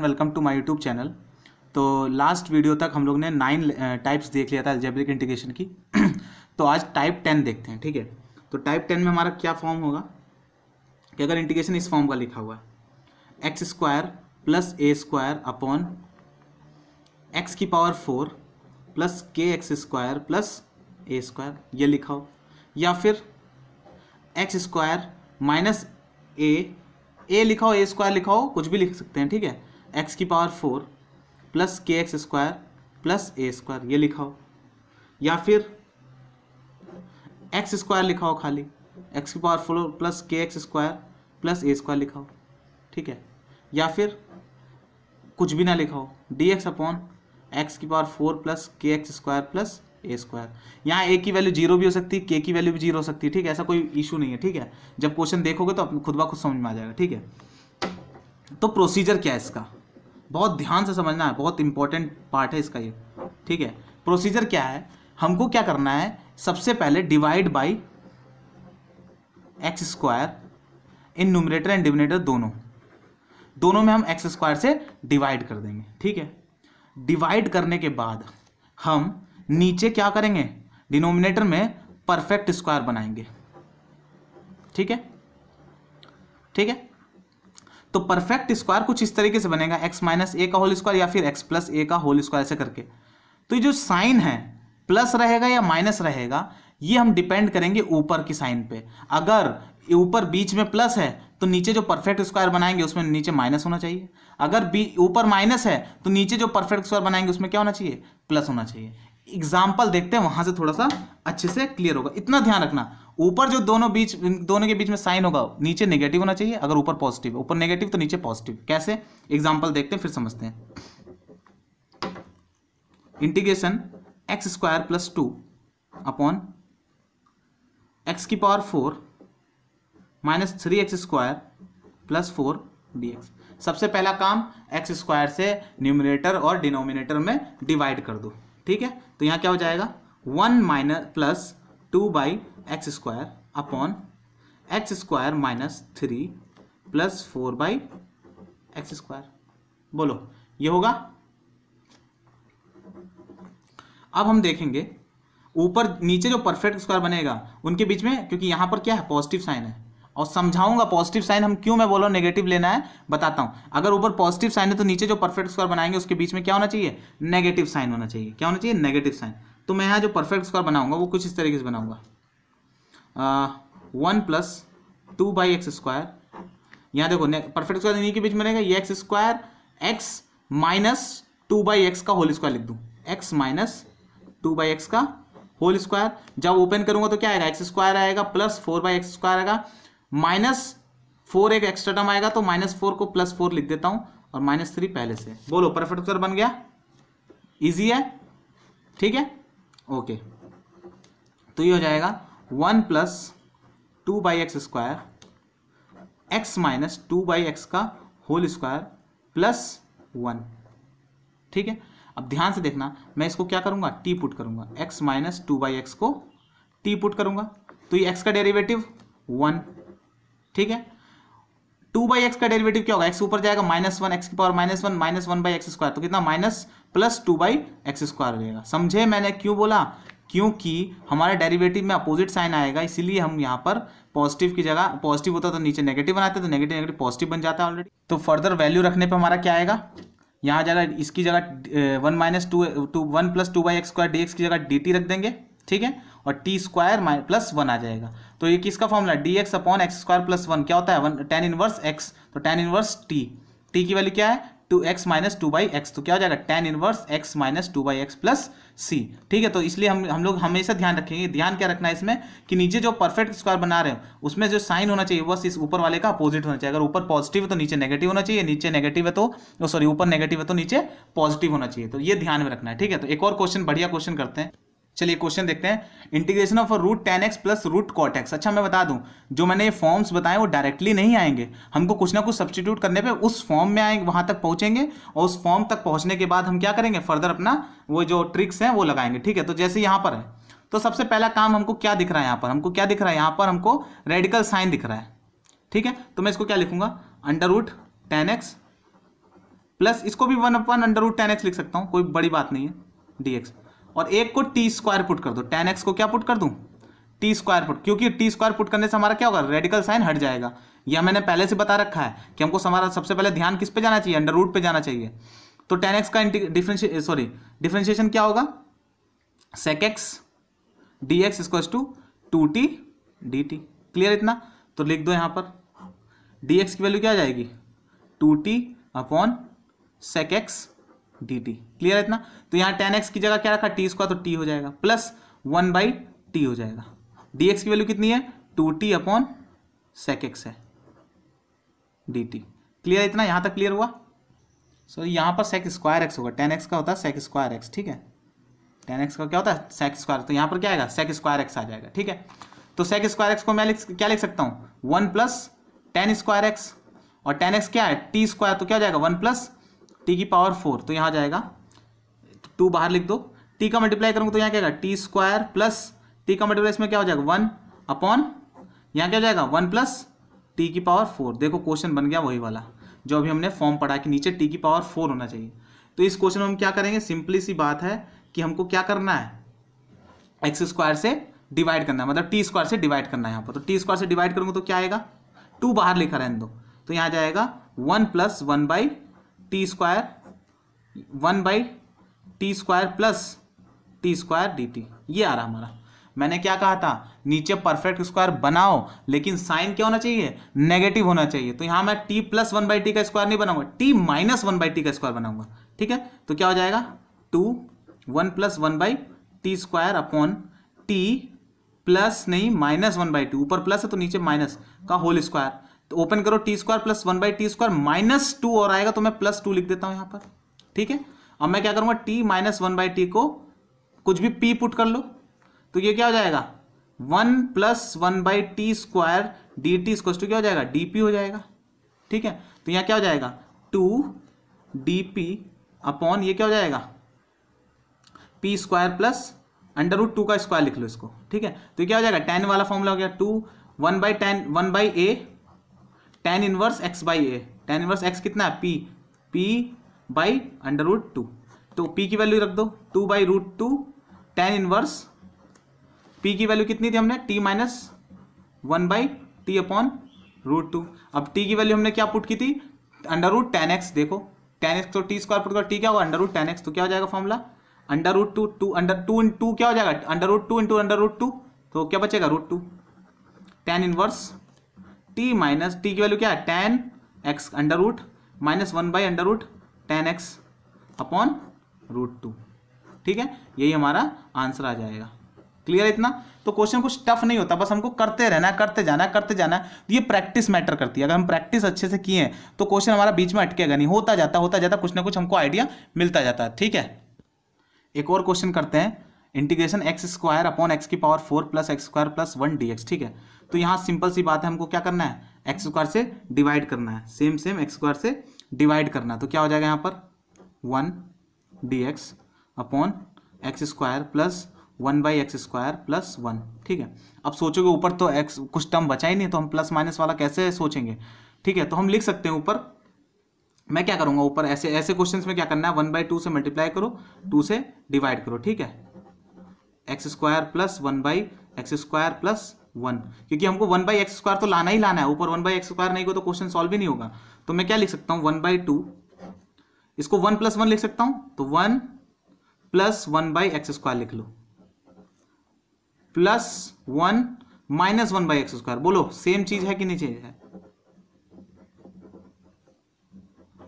and welcome to my YouTube channel तो last video तक हम लोग ने नाइन टाइप्स uh, देख लिया था एल्जेब्रिक इंटीग्रेशन की तो आज टाइप टेन देखते हैं ठीक है तो टाइप टेन में हमारा क्या फॉर्म होगा कि अगर इंटीग्रेशन इस फॉर्म का लिखा हुआ है X square plus A square upon X की power four plus K X square plus A square ये लिखा हो या फिर X square minus A A लिखा हो ए स्क्वायर लिखा हो कुछ भी लिख सकते हैं ठीक है एक्स की power four plus K X square plus A square ये लिखा हो या फिर एक्स स्क्वायर लिखा हो खाली एक्स की power four plus K X square plus A square लिखा हो ठीक है या फिर कुछ भी ना लिखा हो डी एक्स अपॉन एक्स की power four plus K X square plus A square यहाँ ए की वैल्यू जीरो भी हो सकती है के की वैल्यू भी जीरो हो सकती है ठीक है ऐसा कोई इशू नहीं है ठीक है जब क्वेश्चन देखोगे तो आप खुद ब खुद समझ में आ जाएगा ठीक है तो प्रोसीजर क्या है इसका बहुत ध्यान से समझना है बहुत इंपॉर्टेंट पार्ट है इसका ये ठीक है प्रोसीजर क्या है हमको क्या करना है सबसे पहले divide by X square in numerator and denominator दोनों दोनों में हम एक्स स्क्वायर से डिवाइड कर देंगे ठीक है डिवाइड करने के बाद हम नीचे क्या करेंगे डिनोमिनेटर में परफेक्ट स्क्वायर बनाएंगे ठीक है ठीक है तो परफेक्ट स्क्वायर कुछ इस तरीके से बनेगा एक्स माइनस ए का होल स्क्वायर या फिर एक्स प्लस ए का होल स्क्वायर ऐसे करके तो ये जो साइन है प्लस रहेगा या माइनस रहेगा ये हम डिपेंड करेंगे ऊपर की साइन पे अगर ऊपर बीच में प्लस है तो नीचे जो परफेक्ट स्क्वायर बनाएंगे उसमें नीचे माइनस होना चाहिए अगर ऊपर माइनस है तो नीचे जो परफेक्ट स्क्वायर बनाएंगे उसमें क्या होना चाहिए प्लस होना चाहिए एग्जाम्पल देखते हैं वहां से थोड़ा सा अच्छे से क्लियर होगा इतना ध्यान रखना ऊपर जो दोनों बीच दोनों के बीच में साइन होगा नीचे नेगेटिव होना चाहिए अगर ऊपर पॉजिटिव ऊपर नेगेटिव तो नीचे पॉजिटिव कैसे एग्जाम्पल देखते हैं फिर समझते हैं integration X square plus two upon X की power four minus three X square plus four D X सबसे पहला काम एक्स स्क्वायर से न्यूमिनेटर और डिनोमिनेटर में डिवाइड कर दो ठीक है तो यहाँ क्या हो जाएगा one minus plus two by X square upon X square minus three plus four by X square बोलो ये होगा अब हम देखेंगे ऊपर नीचे जो परफेक्ट स्क्वायर बनेगा उनके बीच में क्योंकि यहां पर क्या है पॉजिटिव साइन है और समझाऊंगा पॉजिटिव साइन हम क्यों मैं बोल रहा हूँ नेगेटिव लेना है बताता हूँ अगर ऊपर पॉजिटिव साइन है तो नीचे जो परफेक्ट स्क्वायर बनाएंगे उसके बीच में क्या होना चाहिए नेगेटिव साइन होना चाहिए क्या होना चाहिए नेगेटिव साइन तो मैं यहाँ जो परफेक्ट स्क्वायर बनाऊंगा वो कुछ इस तरीके से बनाऊंगा one plus two by X square यहाँ देखो परफेक्ट स्क्वायर इन्हीं के बीच में रहेगा ये X square X minus two by X का होल स्क्वायर लिख दूँ X minus two by X का होल स्क्वायर जब ओपन करूंगा तो क्या आएगा एक्स स्क्वायर आएगा plus four by X square आएगा माइनस फोर एक एक्स्ट्रा टर्म आएगा तो माइनस फोर को प्लस फोर लिख देता हूं और माइनस थ्री पहले से बोलो परफेक्ट उत्तर बन गया इजी है ठीक है ओके तो ये हो जाएगा one plus two by X square X minus two by X का होल स्क्वायर प्लस वन ठीक है अब ध्यान से देखना मैं इसको क्या करूंगा टी पुट करूंगा X minus two by X को टी पुट करूंगा तो ये एक्स का डेरिवेटिव वन ठीक है टू बाई एक्स का डेरिवेटिव क्या होगा एक्स ऊपर जाएगा माइनस वन एक्स की power minus one minus one by X square तो कितना minus plus two by X square रहेगा समझे मैंने क्यों बोला क्योंकि हमारे डेरिवेटिव में अपोजिट साइन आएगा इसीलिए हम यहाँ पर पॉजिटिव की जगह पॉजिटिव होता तो नीचे नेगेटिव बनाते तो नेगेटिव नेगेटिव पॉजिटिव बन जाता है ऑलरेडी तो फर्दर वैल्यू रखने पर हमारा क्या आएगा यहाँ जगह इसकी जगह one minus two two one plus two by X square D X की जगह डी टी रख देंगे ठीक है और टी स्क्वायर प्लस वन आ जाएगा तो ये किसका formula D X upon X square plus one क्या होता है वन टेन इनवर्स एक्स तो टेन इनवर्स टी टी की वैल्यू क्या है two X minus two by X तो क्या हो जाएगा tan inverse x minus two by X plus C ठीक है तो इसलिए हम हम लोग हमेशा ध्यान रखेंगे ध्यान क्या रखना है इसमें कि नीचे जो परफेक्ट स्क्वायर बना रहे हो उसमें जो साइन होना चाहिए बस इस ऊपर वाले का अपोजिट होना चाहिए अगर ऊपर पॉजिटिव है तो नीचे नेगेटिव होना चाहिए नीचे नेगेटिव है तो सॉरी ऊपर नेगेटिव है तो नीचे पॉजिटिव होना चाहिए तो ये ध्यान में रखना है ठीक है तो एक और क्वेश्चन बढ़िया क्वेश्चन करते हैं चलिए क्वेश्चन देखते हैं integration of root tan X plus root cot X अच्छा मैं बता दूं जो मैंने ये फॉर्म्स बताए वो डायरेक्टली नहीं आएंगे हमको कुछ ना कुछ सब्सटीट्यूट करने पे उस फॉर्म में आएंगे वहां तक पहुंचेंगे और उस फॉर्म तक पहुंचने के बाद हम क्या करेंगे फर्दर अपना वो जो ट्रिक्स हैं वो लगाएंगे ठीक है तो जैसे यहाँ पर है तो सबसे पहला काम हमको क्या दिख रहा है यहाँ पर हमको क्या दिख रहा है यहाँ पर हमको रेडिकल साइन दिख रहा है ठीक है तो मैं इसको क्या लिखूंगा under root tan X plus इसको भी one upon under root tan X लिख सकता हूँ कोई बड़ी बात नहीं है डी एक्स और एक को टी स्क्वायर पुट कर दो टेन एक्स को क्या पुट कर दूँ टी स्क्वायर पुट क्योंकि टी स्क्वायर पुट करने से हमारा क्या होगा रेडिकल साइन हट जाएगा यह मैंने पहले से बता रखा है कि हमको हमारा सबसे पहले ध्यान किस पे जाना चाहिए अंडर रूट पे जाना चाहिए तो टेन एक्स का डिफ्रेंशिए सॉरी डिफ्रेंशिएशन क्या होगा sec X D X equals to two T D T clear इतना तो लिख दो यहाँ पर डी एक्स की वैल्यू क्या आ जाएगी two T upon sec X D T clear है इतना तो यहाँ टेन एक्स की जगह क्या रखा टी स्क्वायर तो टी हो जाएगा प्लस वन बाई टी हो जाएगा डी एक्स की वैल्यू कितनी है two T upon sec X है डी टी क्लियर इतना यहाँ तक क्लियर हुआ सो so, यहाँ पर सेक स्क्वायर एक्स होगा टेन एक्स का होता है सेक स्क्वायर एक्स ठीक है टेन एक्स का क्या होता है सेक स्क्वायर तो यहाँ पर क्या आएगा सेक स्क्वायर एक्स आ जाएगा ठीक है तो सेक स्क्वायर एक्स को मैं लिख क्या लिख सकता हूँ one plus tan square X और टेन एक्स क्या है टी स्क्वायर तो क्या हो जाएगा वन प्लस टी की पावर फोर तो यहाँ जाएगा टू बाहर लिख दो टी का मल्टीप्लाई करूँगा तो यहाँ क्या टी स्क्वायर प्लस टी का मल्टीप्लाई इसमें क्या हो जाएगा वन अपॉन यहाँ क्या हो जाएगा वन प्लस टी की पावर फोर देखो क्वेश्चन बन गया वही वाला जो अभी हमने फॉर्म पढ़ा कि नीचे टी की पावर फोर होना चाहिए तो इस क्वेश्चन में हम क्या करेंगे सिंपली सी बात है कि हमको क्या करना है एक्स स्क्वायर से डिवाइड करना है मतलब टी स्क्वायर से डिवाइड करना है यहाँ पर तो टी स्क्वायर से डिवाइड करूँगा तो क्या आएगा टू बाहर लिखा रहने दो तो यहाँ जाएगा one plus one by T square one by T square plus T square D T ये आ रहा हमारा मैंने क्या कहा था नीचे परफेक्ट स्क्वायर बनाओ लेकिन साइन क्या होना चाहिए नेगेटिव होना चाहिए तो यहां मैं T plus one by T का स्क्वायर नहीं बनाऊंगा T minus one by T का स्क्वायर बनाऊंगा ठीक है तो क्या हो जाएगा two one plus one by T square upon T plus नहीं माइनस वन बाई टू ऊपर प्लस है तो नीचे माइनस का होल स्क्वायर तो ओपन करो T square plus one by T square minus two और आएगा तो मैं प्लस टू लिख देता हूं यहां पर ठीक है अब मैं क्या करूंगा T minus one by T को कुछ भी पी पुट कर लो तो ये क्या हो जाएगा one plus one by T square D T squares two क्या हो जाएगा डी पी हो जाएगा ठीक है तो यहाँ क्या हो जाएगा टू डी पी अपॉन ये क्या हो जाएगा P square plus under root two का स्क्वायर लिख लो इसको ठीक है तो क्या हो जाएगा टेन वाला फॉर्मूला हो गया two one by tan one by A tan inverse X by A tan inverse X कितना है P P by under root two तो पी की वैल्यू रख दो two by root two tan inverse P की value कितनी थी हमने T minus one by T upon root two अब टी की वैल्यू हमने क्या पुट की थी अंडर रूट टेन एक्स देखो टेन एक्स तो टी स्क्वायर पुट कर टी क्या होगा अंडर रूट टेन एक्स तो क्या हो जाएगा formula under root two two under two in two क्या हो जाएगा under root two into under root two तो क्या बचेगा root two tan inverse T minus T की वैल्यू क्या है tan X under root minus one by under root tan X upon root two ठीक है यही हमारा आंसर आ जाएगा क्लियर है इतना तो क्वेश्चन कुछ टफ नहीं होता बस हमको करते रहना करते जाना करते जाना ये प्रैक्टिस मैटर करती है अगर हम प्रैक्टिस अच्छे से किए हैं तो क्वेश्चन हमारा बीच में अटकेगा नहीं होता जाता होता जाता कुछ ना कुछ हमको आइडिया मिलता जाता है ठीक है एक और क्वेश्चन करते हैं integration X square upon X की power four plus X square plus one D X ठीक है तो यहाँ सिंपल सी बात है हमको क्या करना है एक्स स्क्वायर से डिवाइड करना है सेम सेम एक्स स्क्वायर से डिवाइड करना है तो क्या हो जाएगा यहाँ पर one D X upon X square plus one by X square plus one ठीक है अब सोचोगे ऊपर तो एक्स कुछ टर्म बचा ही नहीं तो हम प्लस माइनस वाला कैसे सोचेंगे ठीक है तो हम लिख सकते हैं ऊपर मैं क्या करूँगा ऊपर ऐसे ऐसे क्वेश्चंस में क्या करना है वन बाई टू से मल्टीप्लाई करो टू से डिवाइड करो ठीक है X square plus one by X square plus one क्योंकि हमको वन बाई एक्स स्क्वायर तो लाना ही लाना है ऊपर वन बाई एक्स स्क्वायर नहीं हो तो क्वेश्चन सॉल्व भी नहीं होगा तो मैं क्या लिख सकता हूँ वन बाई टू इसको वन प्लस वन लिख सकता हूँ तो one plus one by X square लिख लो plus one minus one by X square बोलो सेम चीज है कि नहीं चीज है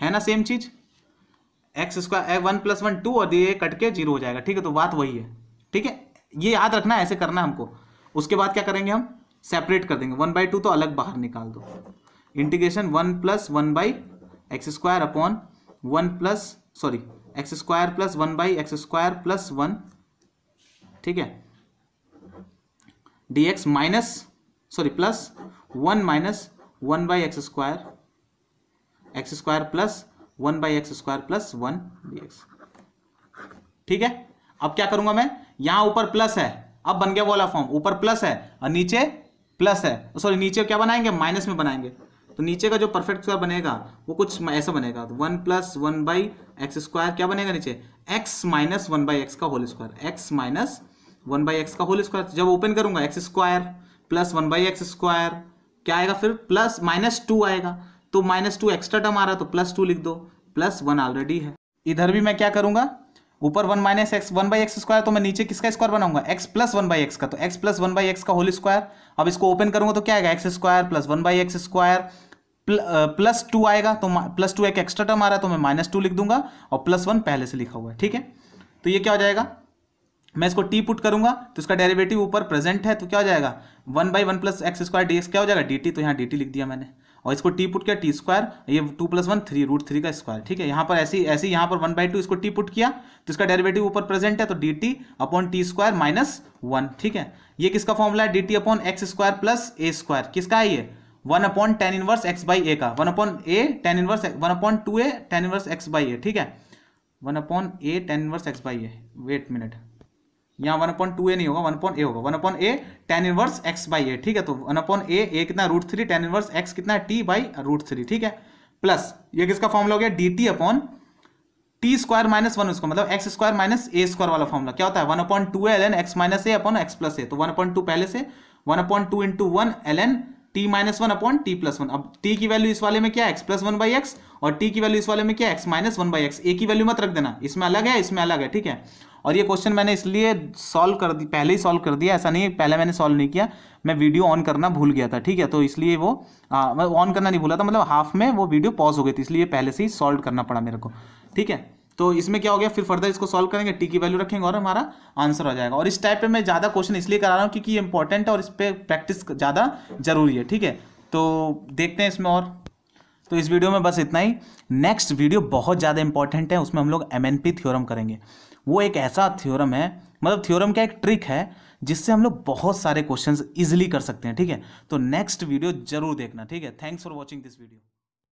है ना सेम चीज X square one plus one two और ये कट के जीरो हो जाएगा ठीक है तो बात वही है ठीक है ये याद रखना ऐसे करना है हमको उसके बाद क्या करेंगे हम सेपरेट कर देंगे वन बाई टू तो अलग बाहर निकाल दो integration one plus one by X square upon one plus sorry X square plus one by X square plus one ठीक है D X minus sorry plus one minus one by X square X square plus one by X square plus one D X ठीक है अब क्या करूंगा मैं यहां ऊपर प्लस है अब बन गया वाला फॉर्म ऊपर प्लस है और नीचे प्लस है सॉरी नीचे क्या बनाएंगे माइनस में बनाएंगे तो नीचे का जो परफेक्ट स्क्वायर बनेगा वो कुछ ऐसा बनेगा तो one plus one by X square क्या बनेगा नीचे X minus one by X का whole square X minus one by X का होल स्क्वायर जब ओपन करूंगा X square plus one by X square क्या आएगा फिर प्लस माइनस टू आएगा तो माइनस टू एक्स्ट्रा टर्म आ रहा है तो प्लस टू लिख दो प्लस वन ऑलरेडी है इधर भी मैं क्या करूंगा ऊपर one minus X one by X square तो मैं नीचे किसका स्क्वायर बनाऊंगा X plus one by X का तो X plus one by X का होल स्क्वायर अब इसको ओपन करूंगा तो क्या आएगा X square plus one by X square plus two आएगा तो प्लस टू एक एक्स्ट्रा टर्म आ रहा है तो मैं माइनस टू लिख दूंगा और प्लस वन पहले से लिखा हुआ है ठीक है तो ये क्या हो जाएगा मैं इसको टी पुट करूंगा तो इसका डेरिवेटिव ऊपर प्रेजेंट है तो क्या हो जाएगा one by one plus X square D X क्या हो जाएगा डी टी तो यहाँ डी टी लिख दिया मैंने और इसको टी पुट किया टी स्क्वायर ये two plus one three root three का स्क्वायर ठीक है यहाँ पर ऐसी ऐसी यहाँ पर वन बाई टू इसको टी पुट किया तो इसका डेरिवेटिव ऊपर प्रेजेंट है तो D T upon T square minus one ठीक है ये किसका फॉर्मूला है D T upon X square plus A square किसका है ये one upon tan inverse X by ए का one upon A tan inverse one upon two A tan inverse X by A ठीक है one upon A tan inverse X by A wait minute यहाँ one upon two A नहीं होगा one upon A होगा one upon A tan inverse X by A ठीक है तो one upon A A कितना root three tan inverse X कितना है टी बाई रूट थ्री ठीक है प्लस ये किसका फॉर्मला हो गया D T upon T square minus one उसका मतलब X square minus A square वाला फॉर्मला क्या होता है one upon two L N X minus A upon X plus A तो वन अपॉइंट टू पहले से one upon two into one L N T minus one upon T plus one अब T की value इस वाले में क्या X plus one by X और टी की वैल्यू इस वाले में क्या X minus one by X A की वैल्यू मत रख देना इसमें अलग है इसमें अलग है ठीक है और ये क्वेश्चन मैंने इसलिए सॉल्व कर दी पहले ही सॉल्व कर दिया ऐसा नहीं पहले मैंने सॉल्व नहीं किया मैं वीडियो ऑन करना भूल गया था ठीक है तो इसलिए वो ऑन करना नहीं भूला था मतलब हाफ में वो वीडियो पॉज हो गई थी इसलिए पहले से ही सॉल्व करना पड़ा मेरे को ठीक है तो इसमें क्या हो गया फिर फर्दर इसको सॉल्व करेंगे टी की वैल्यू रखेंगे और हमारा आंसर हो जाएगा और इस टाइप पे मैं ज़्यादा क्वेश्चन इसलिए करा रहा हूँ क्योंकि ये इंपॉर्टेंट है और इस पर प्रैक्टिस ज़्यादा जरूरी है ठीक है तो देखते हैं इसमें और तो इस वीडियो में बस इतना ही नेक्स्ट वीडियो बहुत ज़्यादा इंपॉर्टेंट है उसमें हम लोग एम थ्योरम करेंगे वो एक ऐसा थ्योरम है मतलब थ्योरम का एक ट्रिक है जिससे हम लोग बहुत सारे क्वेश्चंस इजीली कर सकते हैं ठीक है तो नेक्स्ट वीडियो जरूर देखना ठीक है thanks for watching this video